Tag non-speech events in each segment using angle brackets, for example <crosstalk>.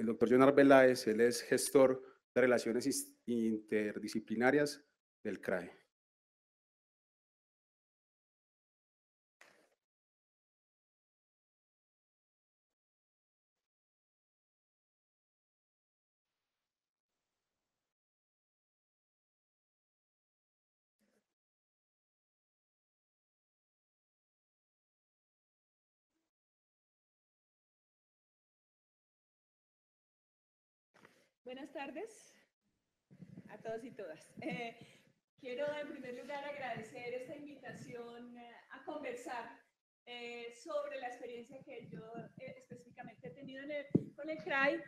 el doctor Jonar Veláez, él es gestor de relaciones interdisciplinarias del CRAE. Buenas tardes a todos y todas. Eh, quiero en primer lugar agradecer esta invitación eh, a conversar eh, sobre la experiencia que yo específicamente he tenido con el CRAI.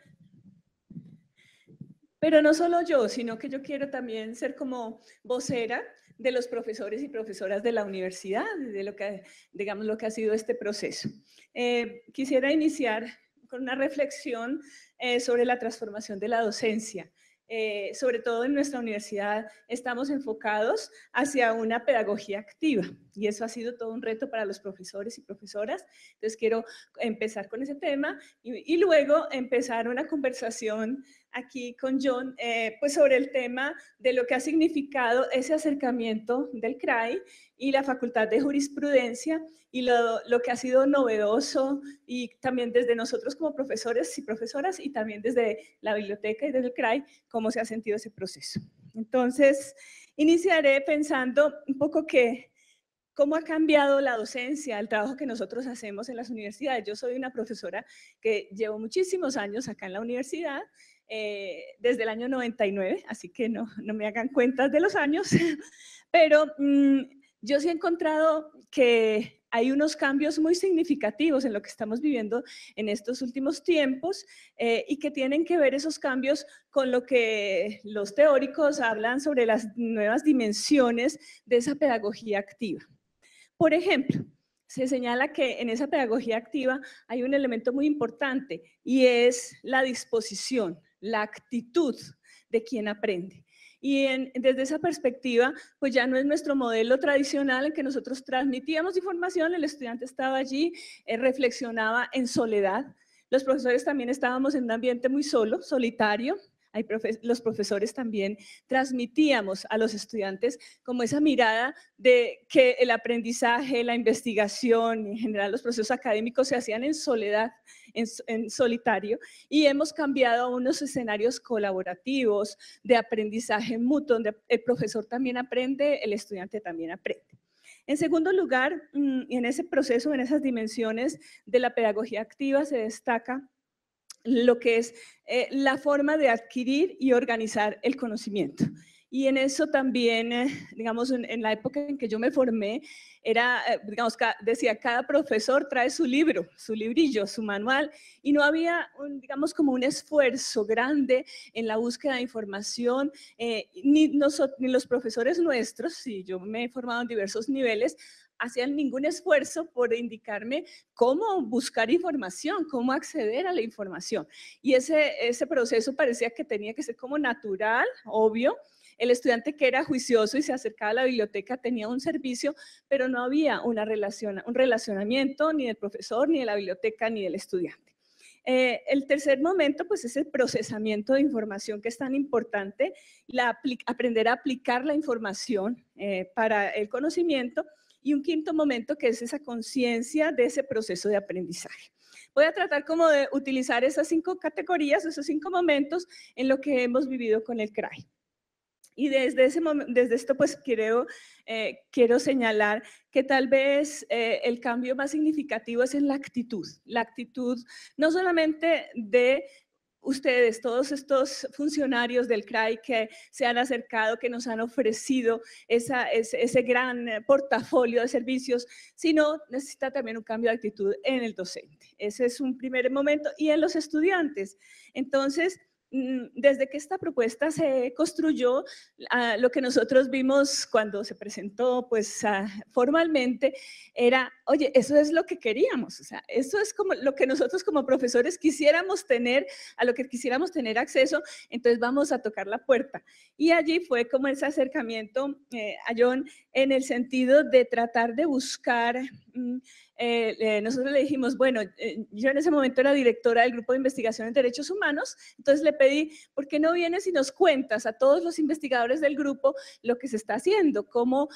Pero no solo yo, sino que yo quiero también ser como vocera de los profesores y profesoras de la universidad, de lo que, digamos, lo que ha sido este proceso. quisiera iniciar con una reflexión eh, sobre la transformación de la docencia. Eh, sobre todo en nuestra universidad, estamos enfocados hacia una pedagogía activa y eso ha sido todo un reto para los profesores y profesoras. Entonces quiero empezar con ese tema y, luego empezar una conversación aquí con John eh, pues sobre el tema de lo que ha significado ese acercamiento del CRAI y la Facultad de Jurisprudencia y lo, lo, que ha sido novedoso y también desde nosotros como profesores y profesoras y también desde la biblioteca y desde el CRAI, cómo se ha sentido ese proceso. Entonces, iniciaré pensando un poco que cómo ha cambiado la docencia, el trabajo que nosotros hacemos en las universidades. Yo soy una profesora que llevo muchísimos años acá en la universidad, eh, desde el año 99, así que no, me hagan cuentas de los años, <laughs> pero mm, yo sí he encontrado que hay unos cambios muy significativos en lo que estamos viviendo en estos últimos tiempos eh, y que tienen que ver esos cambios con lo que los teóricos hablan sobre las nuevas dimensiones de esa pedagogía activa. Por ejemplo, se señala que en esa pedagogía activa hay un elemento muy importante y es la disposición, la actitud de quien aprende. Y desde esa perspectiva, pues ya no es nuestro modelo tradicional en que nosotros transmitíamos información, el estudiante estaba allí, eh, reflexionaba en soledad. Los profesores también estábamos en un ambiente muy solo, solitario, los profesores también transmitíamos a los estudiantes como esa mirada de que el aprendizaje, la investigación, en general los procesos académicos se hacían en soledad, en, en solitario, y hemos cambiado a unos escenarios colaborativos de aprendizaje mutuo, donde el profesor también aprende, el estudiante también aprende. En segundo lugar, mm, en ese proceso, en esas dimensiones de la pedagogía activa se destaca lo que es eh, la forma de adquirir y organizar el conocimiento. Y en eso también, eh, digamos, en, la época en que yo me formé, era, eh, digamos, decía, cada profesor trae su libro, su librillo, su manual, y no había, digamos, como un esfuerzo grande en la búsqueda de información, ni, ni los profesores nuestros, si yo me he formado en diversos niveles, hacían ningún esfuerzo por indicarme cómo buscar información, cómo acceder a la información. Y ese, proceso parecía que tenía que ser como natural, obvio, el estudiante que era juicioso y se acercaba a la biblioteca tenía un servicio, pero no había una relación, un relacionamiento ni del profesor, ni de la biblioteca, ni del estudiante. Eh, el tercer momento, pues, es el procesamiento de información, que es tan importante, la aprender a aplicar la información eh, para el conocimiento, y un quinto momento que es esa conciencia de ese proceso de aprendizaje. Voy a tratar como de utilizar esas cinco categorías, esos cinco momentos en lo que hemos vivido con el CRAI. Y desde, ese desde esto pues quiero, eh, quiero señalar que tal vez eh, el cambio más significativo es en la actitud, la actitud no solamente de ustedes, todos estos funcionarios del CRAI que se han acercado, que nos han ofrecido ese, ese, gran eh, portafolio de servicios, sino necesita también un cambio de actitud en el docente. Ese es un primer momento. Y en los estudiantes. Entonces, Mm, desde que esta propuesta se construyó, ah, lo que nosotros vimos cuando se presentó pues ah, formalmente era, oye, eso es lo que queríamos, o sea, eso es como lo que nosotros como profesores quisiéramos tener, a lo que quisiéramos tener acceso, entonces vamos a tocar la puerta. Y allí fue como ese acercamiento eh, a John en el sentido de tratar de buscar, mm, eh, eh, nosotros le dijimos, bueno, eh, yo en ese momento era directora del Grupo de Investigación en Derechos Humanos, entonces le pedí, ¿por qué no vienes y nos cuentas a todos los investigadores del grupo lo que se está haciendo? Cómo,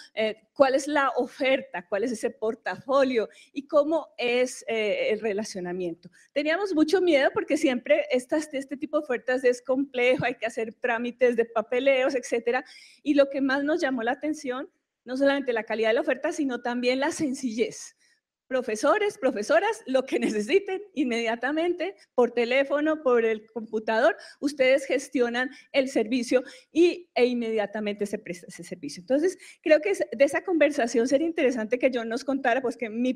¿Cuál es la oferta? ¿Cuál es ese portafolio? ¿Y cómo es el relacionamiento? Teníamos mucho miedo porque siempre estas, este tipo de ofertas es complejo, hay que hacer trámites de papeleos, etcétera, y lo que más nos llamó la atención no solamente la calidad de la oferta, sino también la sencillez. Profesores, profesoras, lo que <laughs> necesiten inmediatamente, por teléfono, por el computador, ustedes gestionan el servicio y, e inmediatamente se presta ese servicio. Entonces, creo que de esa conversación sería interesante que yo nos contara, pues que mi,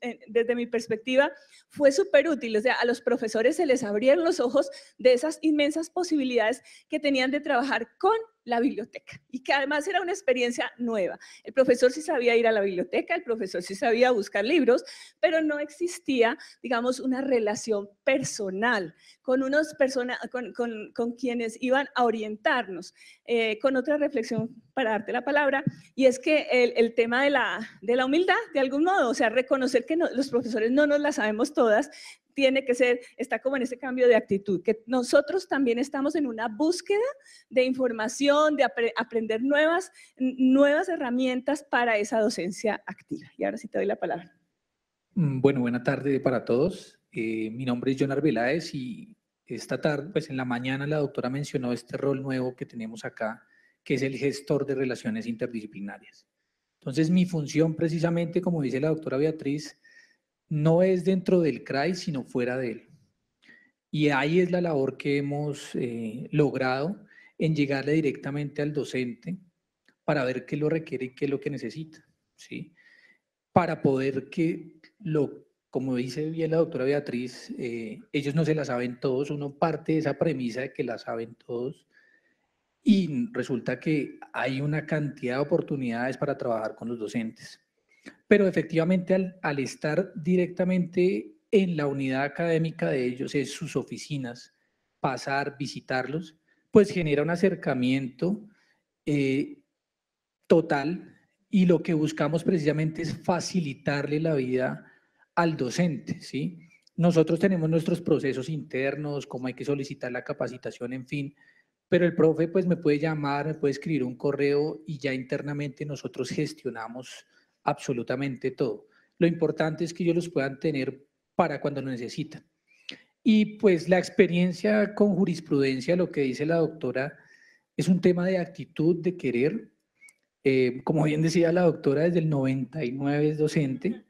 eh, desde mi perspectiva fue súper útil. O sea, a los profesores se les abrieron los ojos de esas inmensas posibilidades que tenían de trabajar con la biblioteca y que además era una experiencia nueva. El profesor sí sabía ir a la biblioteca, el profesor sí sabía buscar libros, pero no existía, digamos, una relación personal con, unos personas con, con, con quienes iban a orientarnos. Eh, con otra reflexión para darte la palabra, y es que el, tema de la, de la humildad, de algún modo, o sea, reconocer que los profesores no nos la sabemos todas, tiene que ser, está como en ese cambio de actitud, que nosotros también estamos en una búsqueda de información, de aprender nuevas, nuevas herramientas para esa docencia activa. Y ahora sí te doy la palabra. Mm, bueno, buena tarde para todos. Eh, mi nombre es Jonar Veláez y esta tarde, pues en la mañana la doctora mencionó este rol nuevo que tenemos acá, que es el gestor de relaciones interdisciplinarias. Entonces, mi función precisamente, como dice la doctora Beatriz, no es dentro del CRAI, sino fuera de él. Y ahí es la labor que hemos eh, logrado en llegarle directamente al docente para ver qué lo requiere y qué es lo que necesita, ¿sí? Para poder que, lo, como dice bien la doctora Beatriz, eh, ellos no se la saben todos, uno parte de esa premisa de que la saben todos y resulta que hay una cantidad de oportunidades para trabajar con los docentes pero efectivamente al, estar directamente en la unidad académica de ellos, es sus oficinas, pasar, visitarlos, pues genera un acercamiento eh, total y lo que buscamos precisamente es facilitarle la vida al docente, ¿sí? Nosotros tenemos nuestros procesos internos, cómo hay que solicitar la capacitación, en fin, pero el profe pues me puede llamar, me puede escribir un correo y ya internamente nosotros gestionamos absolutamente todo. Lo importante es que ellos los puedan tener para cuando lo necesitan. Y pues la experiencia con jurisprudencia, lo que dice la doctora, es un tema de actitud, de querer. Eh, como bien decía la doctora, desde el 99 es docente.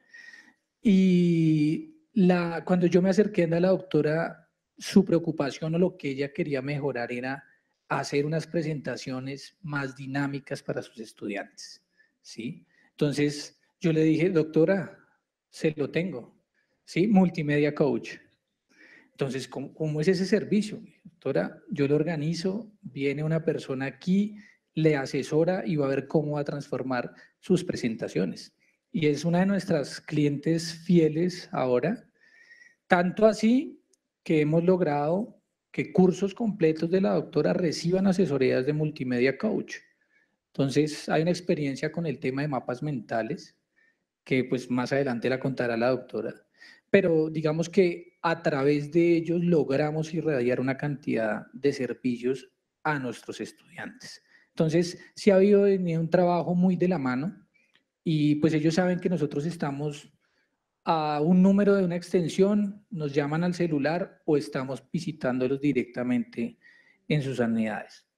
Y la, cuando yo me acerqué a la doctora, su preocupación o lo que ella quería mejorar era hacer unas presentaciones más dinámicas para sus estudiantes, ¿sí? Entonces yo le dije, doctora, se lo tengo, ¿sí? Multimedia Coach. Entonces, ¿cómo, es ese servicio? Doctora, yo lo organizo, viene una persona aquí, le asesora y va a ver cómo va a transformar sus presentaciones. Y es una de nuestras clientes fieles ahora, tanto así que hemos logrado que cursos completos de la doctora reciban asesorías de multimedia coach. Entonces, hay una experiencia con el tema de mapas mentales que pues más adelante la contará la doctora. Pero digamos que a través de ellos logramos irradiar una cantidad de servicios a nuestros estudiantes. Entonces, sí ha habido un trabajo muy de la mano y pues ellos saben que nosotros estamos a un número de una extensión, nos llaman al celular o estamos visitándolos directamente en sus unidades.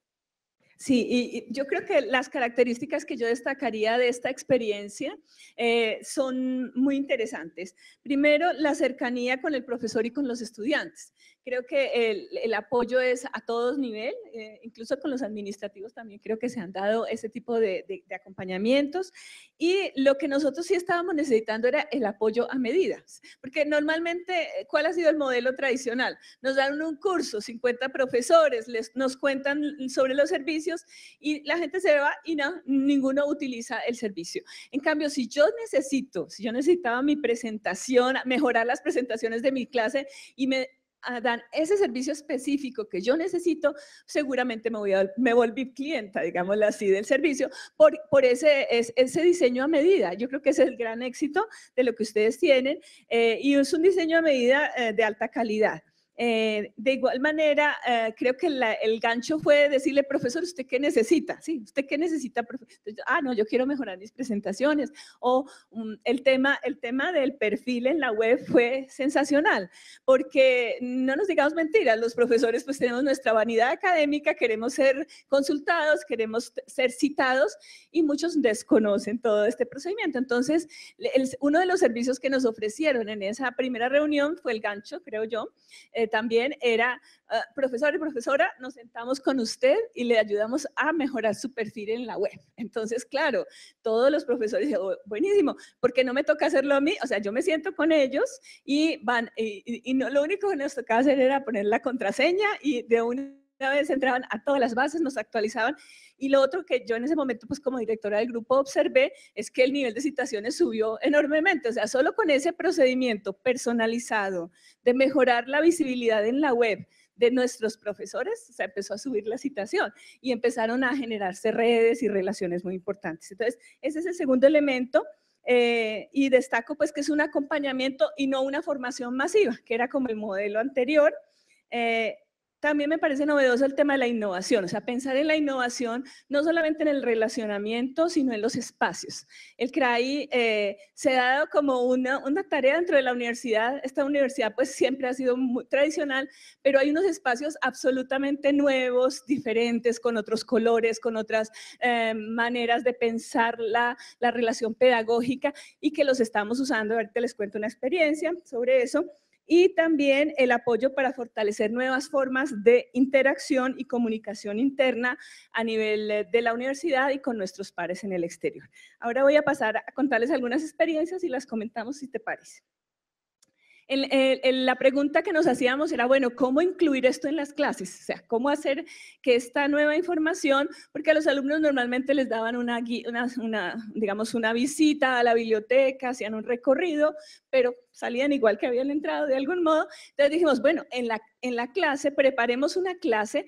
Sí, yo creo que las características que yo destacaría de esta experiencia eh, son muy interesantes. Primero, la cercanía con el profesor y con los estudiantes. Creo que el, el apoyo es a todos nivel, eh, incluso con los administrativos también creo que se han dado ese tipo de, de, acompañamientos. Y lo que nosotros sí estábamos necesitando era el apoyo a medidas, porque normalmente, eh, ¿cuál ha sido el modelo tradicional? Nos dan un curso, 50 profesores, les, nos cuentan sobre los servicios y la gente se va y no, ninguno utiliza el servicio. En cambio, si yo necesito, si yo necesitaba mi presentación, mejorar las presentaciones de mi clase y me Ah, dan ese servicio específico que yo necesito, seguramente me, voy a, me volví clienta, digámoslo así, del servicio, por, ese, ese diseño a medida. Yo creo que ese es el gran éxito de lo que ustedes tienen eh, y es un diseño a medida eh, de alta calidad. Eh, de igual manera, eh, creo que el gancho fue decirle, profesor, ¿usted qué necesita? Sí, ¿usted qué necesita? Entonces, ah, no, yo quiero mejorar mis presentaciones. O mm, el, tema, el tema del perfil en la web fue sensacional, porque no nos digamos mentiras, los profesores pues tenemos nuestra vanidad académica, queremos ser consultados, queremos ser citados y muchos desconocen todo este procedimiento. Entonces, uno de los servicios que nos ofrecieron en esa primera reunión fue el gancho, creo yo, eh, también era, ah, profesor y profesora, nos sentamos con usted y le ayudamos a mejorar su perfil en la web. Entonces, claro, todos los profesores buenísimo, porque no me toca hacerlo a mí, o sea, yo me siento con ellos y van, y, no, lo único que nos tocaba hacer era poner la contraseña y de una una vez entraban a todas las bases, nos actualizaban. Y lo otro que yo en ese momento, pues como directora del grupo, observé es que el nivel de citaciones subió enormemente. O sea, solo con ese procedimiento personalizado de mejorar la visibilidad en la web, de nuestros profesores, se empezó a subir la citación y empezaron a generarse redes y relaciones muy importantes. Entonces, ese es el segundo elemento eh, y destaco pues que es un acompañamiento y no una formación masiva, que era como el modelo anterior. Eh, también me parece novedoso el tema de la innovación, o sea, pensar en la innovación no solamente en el relacionamiento, sino en los espacios. El CRAI eh, se ha dado como una, tarea dentro de la universidad, esta universidad pues siempre ha sido muy tradicional, pero hay unos espacios absolutamente nuevos, diferentes, con otros colores, con otras eh, maneras de pensar la, la relación pedagógica y que los estamos usando. Ahorita les cuento una experiencia sobre eso y también el apoyo para fortalecer nuevas formas de interacción y comunicación interna a nivel eh, de la universidad y con nuestros pares en el exterior. Ahora voy a pasar a contarles algunas experiencias y las comentamos si te parece. la pregunta que nos hacíamos era, bueno, ¿cómo incluir esto en las clases? O sea, ¿cómo hacer que esta nueva información, porque a los alumnos normalmente les daban una digamos, una visita a la biblioteca, hacían un recorrido, pero salían igual que habían entrado de algún modo. Entonces dijimos, bueno, en la, en la clase preparemos una clase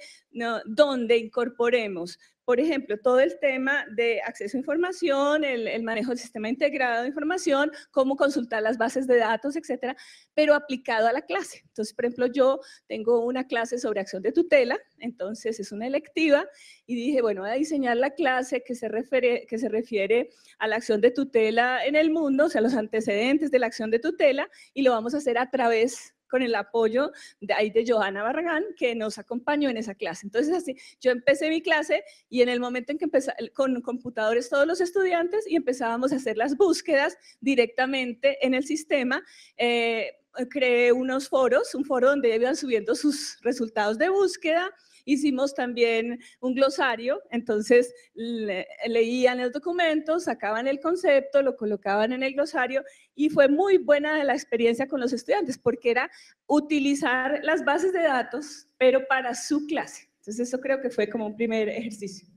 donde incorporemos, por ejemplo, todo el tema de acceso a información, el, el, manejo del sistema integrado de información, cómo consultar las bases de datos, etcétera, pero aplicado a la clase. Entonces, por ejemplo, yo tengo una clase sobre acción de tutela, entonces es una electiva, y dije, bueno, voy a diseñar la clase que se, refiere, que se refiere a la acción de tutela en el mundo, o sea, los antecedentes de la acción de tutela, y lo vamos a hacer a través con el apoyo de ahí de Johanna Barragán, que nos acompañó en esa clase. Entonces, así, yo empecé mi clase y en el momento en que empecé con computadores todos los estudiantes y empezábamos a hacer las búsquedas directamente en el sistema, eh, creé unos foros, un foro donde iban subiendo sus resultados de búsqueda, hicimos también un glosario, entonces leían los documentos, sacaban el concepto, lo colocaban en el glosario y fue muy buena la experiencia con los estudiantes porque era utilizar las bases de datos, pero para su clase. Entonces eso creo que fue como un primer ejercicio.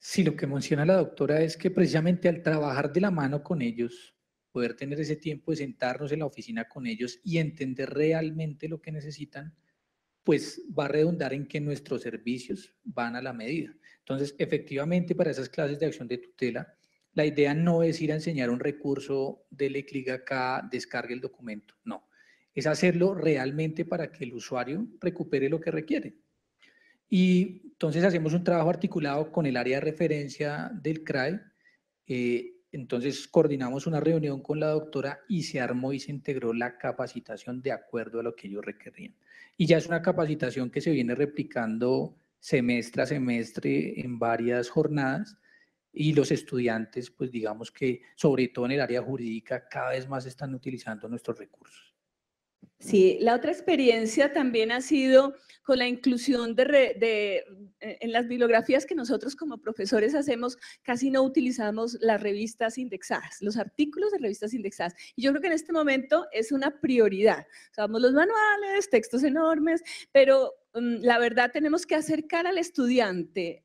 Sí, lo que menciona la doctora es que precisamente al trabajar de la mano con ellos, poder tener ese tiempo de sentarnos en la oficina con ellos y entender realmente lo que necesitan, pues va a redundar en que nuestros servicios van a la medida. Entonces, efectivamente, para esas clases de acción de tutela, la idea no es ir a enseñar un recurso, dele clic acá, descargue el documento, no. Es hacerlo realmente para que el usuario recupere lo que requiere. Y entonces hacemos un trabajo articulado con el área de referencia del CRAE, eh, entonces coordinamos una reunión con la doctora y se armó y se integró la capacitación de acuerdo a lo que ellos requerían. Y ya es una capacitación que se viene replicando semestre a semestre en varias jornadas y los estudiantes, pues digamos que sobre todo en el área jurídica, cada vez más están utilizando nuestros recursos. Sí, la otra experiencia también ha sido con la inclusión de, eh, en las bibliografías que nosotros como profesores hacemos, casi no utilizamos las revistas indexadas, los artículos de revistas indexadas. Y yo creo que en este momento es una prioridad. Usamos los manuales, textos enormes, pero Mm, la verdad tenemos que acercar al estudiante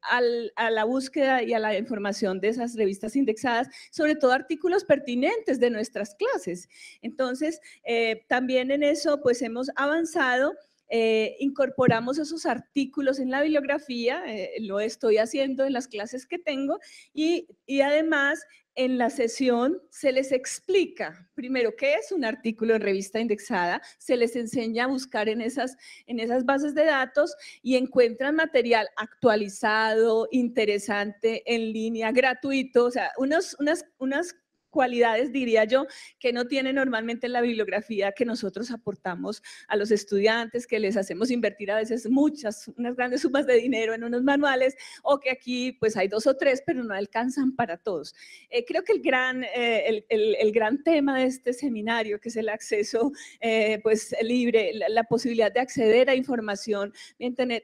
a la búsqueda y a la información de esas revistas indexadas, sobre todo artículos pertinentes de nuestras clases. Entonces, eh, también en eso pues hemos avanzado. Eh, incorporamos esos artículos en la bibliografía, eh, lo estoy haciendo en las clases que tengo, y además en la sesión se les explica, primero, qué es un artículo en revista indexada, se les enseña a buscar en esas, en esas bases de datos y encuentran material actualizado, interesante, en línea, gratuito, o sea, unos, unas, unas cualidades, diría yo, que no tiene normalmente la bibliografía que nosotros aportamos a los estudiantes, que les hacemos invertir a veces muchas, unas grandes sumas de dinero en unos manuales, o que aquí pues hay dos o tres, pero no alcanzan para todos. Eh, creo que el gran, eh, el, gran tema de este seminario, que es el acceso eh, pues libre, la, posibilidad de acceder a información,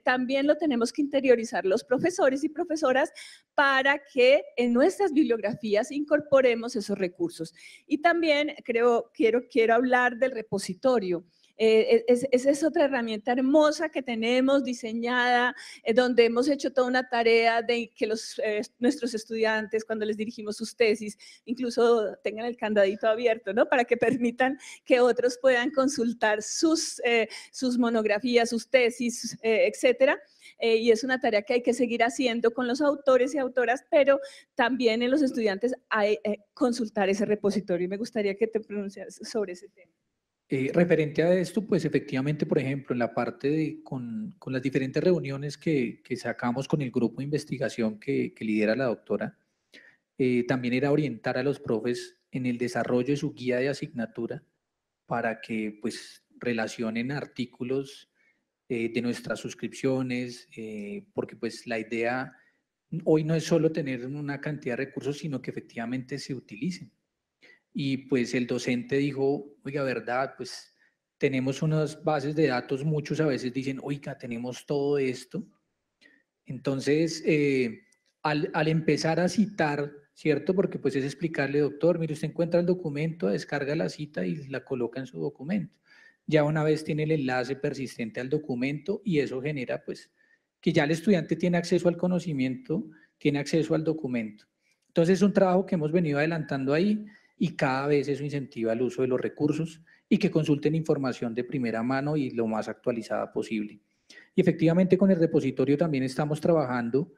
también lo tenemos que interiorizar los profesores y profesoras para que en nuestras bibliografías incorporemos esos recursos. Y también creo, quiero, quiero hablar del repositorio. Eh, e, esa es otra herramienta hermosa que tenemos diseñada, eh, donde hemos hecho toda una tarea de que los, eh, nuestros estudiantes, cuando les dirigimos sus tesis, incluso tengan el candadito abierto, ¿no? Para que permitan que otros puedan consultar sus, sus monografías, sus tesis, etcétera. Eh, y es una tarea que hay que seguir haciendo con los autores y autoras, pero también en los estudiantes hay eh, consultar ese repositorio y me gustaría que te pronuncias sobre ese tema. Eh, referente a esto, pues efectivamente, por ejemplo, en la parte de con, las diferentes reuniones que, sacamos con el grupo de investigación que, lidera la doctora, eh, también era orientar a los profes en el desarrollo de su guía de asignatura para que pues relacionen artículos eh, de nuestras suscripciones, eh, porque pues la idea hoy no es solo tener una cantidad de recursos, sino que efectivamente se utilicen. Y pues el docente dijo, oiga, verdad, pues tenemos unas bases de datos, muchos a veces dicen, oiga, tenemos todo esto. Entonces, eh, al, al, empezar a citar, ¿cierto? Porque pues es explicarle, doctor, mire, usted encuentra el documento, descarga la cita y la coloca en su documento ya una vez tiene el enlace persistente al documento y eso genera pues que ya el estudiante tiene acceso al conocimiento, tiene acceso al documento. Entonces es un trabajo que hemos venido adelantando ahí y cada vez eso incentiva el uso de los recursos y que consulten información de primera mano y lo más actualizada posible. Y efectivamente con el repositorio también estamos trabajando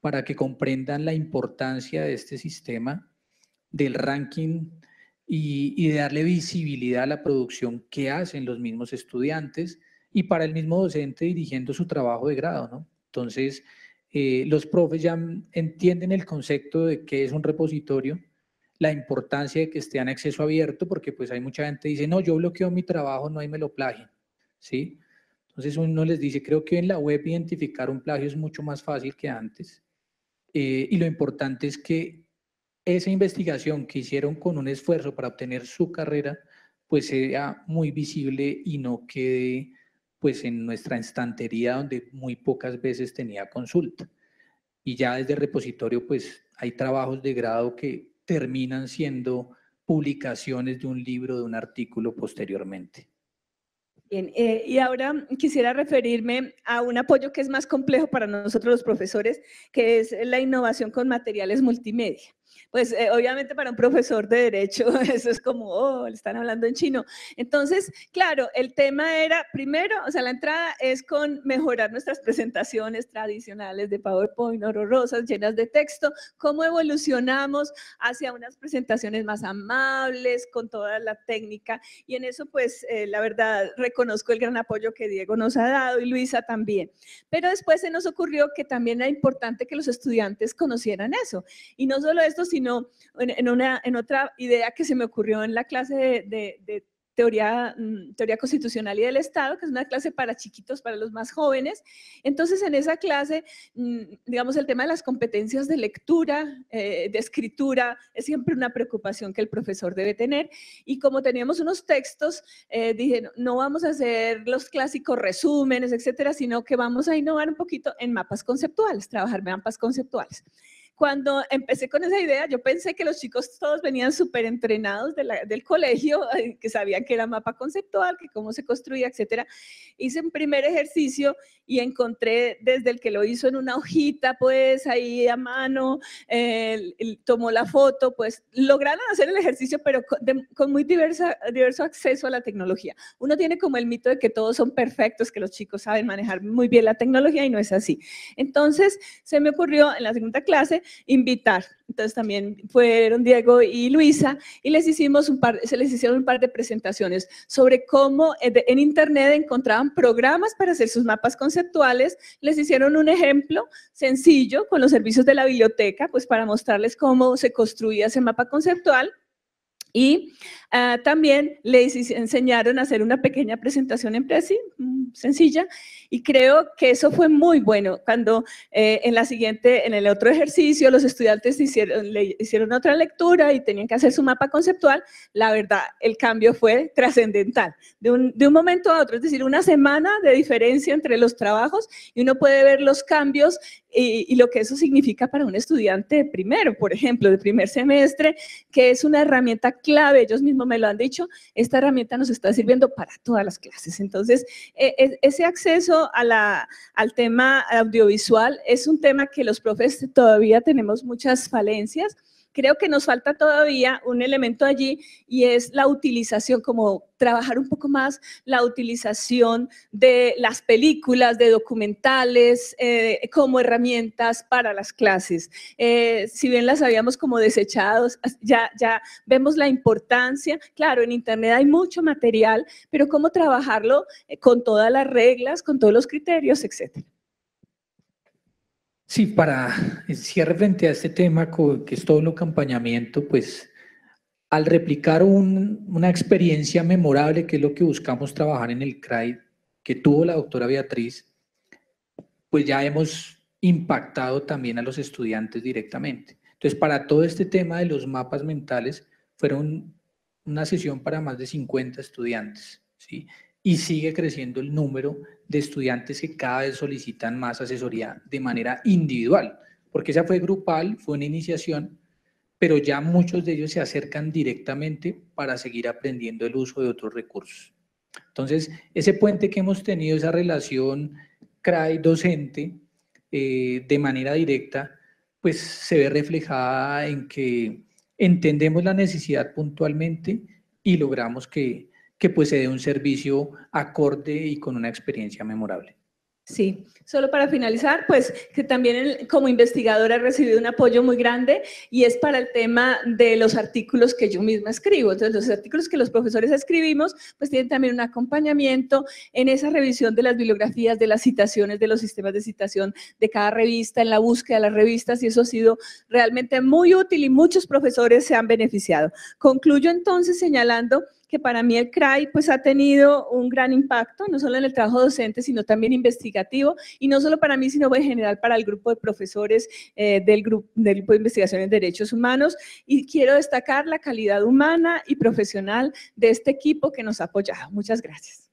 para que comprendan la importancia de este sistema, del ranking y, de darle visibilidad a la producción que hacen los mismos estudiantes y para el mismo docente dirigiendo su trabajo de grado, ¿no? Entonces, eh, los profes ya entienden el concepto de qué es un repositorio, la importancia de que esté en acceso abierto, porque pues hay mucha gente que dice, no, yo bloqueo mi trabajo, no hay me lo plagien, ¿sí? Entonces uno les dice, creo que en la web identificar un plagio es mucho más fácil que antes. Eh, y lo importante es que esa investigación que hicieron con un esfuerzo para obtener su carrera, pues sea muy visible y no quede pues en nuestra estantería donde muy pocas veces tenía consulta. Y ya desde repositorio pues hay trabajos de grado que terminan siendo publicaciones de un libro, de un artículo posteriormente. Bien, eh, y ahora quisiera referirme a un apoyo que es más complejo para nosotros los profesores, que es la innovación con materiales multimedia. Pues eh, obviamente para un profesor de derecho <laughs> eso es como, oh, le están hablando en chino. Entonces, claro, el tema era, primero, o sea, la entrada es con mejorar nuestras presentaciones tradicionales de PowerPoint, oro rosas, llenas de texto, cómo evolucionamos hacia unas presentaciones más amables, con toda la técnica. Y en eso, pues, eh, la verdad, reconozco el gran apoyo que Diego nos ha dado y Luisa también. Pero después se nos ocurrió que también era importante que los estudiantes conocieran eso. Y no solo esto, sino en, otra idea que se me ocurrió en la clase de, mm, teoría, constitucional y del Estado, que es una clase para chiquitos, para los más jóvenes. Entonces, en esa clase, mm, digamos, el tema de las competencias de lectura, eh, de escritura, es siempre una preocupación que el profesor debe tener. Y como teníamos unos textos, eh, dije, no, no vamos a hacer los clásicos resúmenes, etcétera, sino que vamos a innovar un poquito en mapas conceptuales, trabajar mapas conceptuales cuando empecé con esa idea, yo pensé que los chicos todos venían súper entrenados del colegio, <laughs> que sabían que era mapa conceptual, que cómo se construía, etc. Hice un primer ejercicio y encontré desde el que lo hizo en una hojita, pues ahí a mano, tomó la foto, pues lograron hacer el ejercicio, pero con, con muy diversa, diverso acceso a la tecnología. Uno tiene como el mito de que todos son perfectos, que los chicos saben manejar muy bien la tecnología y no es así. Entonces, se me ocurrió en la segunda clase invitar. Entonces también fueron Diego y Luisa y les hicimos un par, se les hicieron un par de presentaciones sobre cómo eh, en Internet encontraban programas para hacer sus mapas conceptuales. Les hicieron un ejemplo sencillo con los servicios de la biblioteca, pues para mostrarles cómo se construía ese mapa conceptual. Y ah, también les enseñaron a hacer una pequeña presentación en Prezi, mm, sencilla, y creo que eso fue muy bueno. Cuando eh, en la siguiente, en el otro ejercicio, los estudiantes hicieron, le hicieron otra lectura y tenían que hacer su mapa conceptual, la verdad, el cambio fue trascendental. De un, de un momento a otro, es decir, una semana de diferencia entre los trabajos y uno puede ver los cambios y, y, lo que eso significa para un estudiante de primero, por ejemplo, de primer semestre, que es una herramienta clave, ellos mismos me lo han dicho, esta herramienta nos está sirviendo para todas las clases. Entonces, e, e, ese acceso al tema audiovisual es un tema que los profes todavía tenemos muchas falencias creo que nos falta todavía un elemento allí y es la utilización, como trabajar un poco más la utilización de las películas, de documentales eh, como herramientas para las clases. Eh, si bien las habíamos como desechados, ya, ya vemos la importancia. Claro, en Internet hay mucho material, pero cómo trabajarlo eh, con todas las reglas, con todos los criterios, etcétera. Sí, para el frente a este tema, que es todo lo acompañamiento, pues al replicar una experiencia memorable, que es lo que buscamos trabajar en el CRAI, que tuvo la doctora Beatriz, pues ya hemos impactado también a los estudiantes directamente. Entonces, para todo este tema de los mapas mentales, fueron una sesión para más de 50 estudiantes, ¿sí? y sigue creciendo el número de estudiantes que cada vez solicitan más asesoría de manera individual, porque esa fue grupal, fue una iniciación, pero ya muchos de ellos se acercan directamente para seguir aprendiendo el uso de otros recursos. Entonces, ese puente que hemos tenido, esa relación CRAI-docente eh, de manera directa, pues se ve reflejada en que entendemos la necesidad puntualmente y logramos que que pues se dé un servicio acorde y con una experiencia memorable. Sí, solo para finalizar, pues que también como investigadora he recibido un apoyo muy grande y es para el tema de los artículos que yo misma escribo. Entonces, los artículos que los profesores escribimos, pues tienen también un acompañamiento en esa revisión de las bibliografías, de las citaciones, de los sistemas de citación de cada revista, en la búsqueda de las revistas y eso ha sido realmente muy útil y muchos profesores se han beneficiado. Concluyo entonces señalando que para mí el CRAI pues ha tenido un gran impacto, no solo en el trabajo docente, sino también investigativo, y no solo para mí, sino en general para el grupo de profesores eh, del, grupo, del Grupo de Investigación en Derechos Humanos, y quiero destacar la calidad humana y profesional de este equipo que nos ha apoyado. Muchas gracias.